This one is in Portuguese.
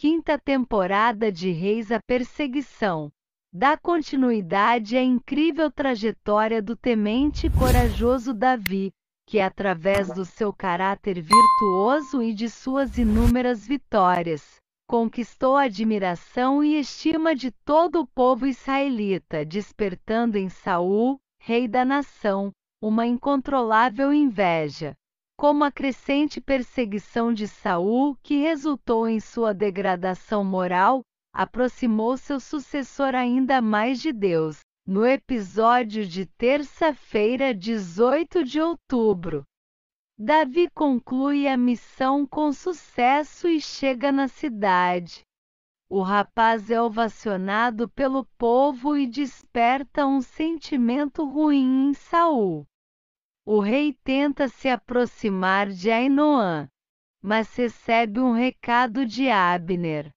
quinta temporada de Reis a Perseguição. Dá continuidade à incrível trajetória do temente e corajoso Davi, que através do seu caráter virtuoso e de suas inúmeras vitórias, conquistou a admiração e estima de todo o povo israelita, despertando em Saul, rei da nação, uma incontrolável inveja como a crescente perseguição de Saul, que resultou em sua degradação moral, aproximou seu sucessor ainda mais de Deus. No episódio de terça-feira, 18 de outubro, Davi conclui a missão com sucesso e chega na cidade. O rapaz é ovacionado pelo povo e desperta um sentimento ruim em Saul. O rei tenta se aproximar de Ainoan, mas recebe um recado de Abner.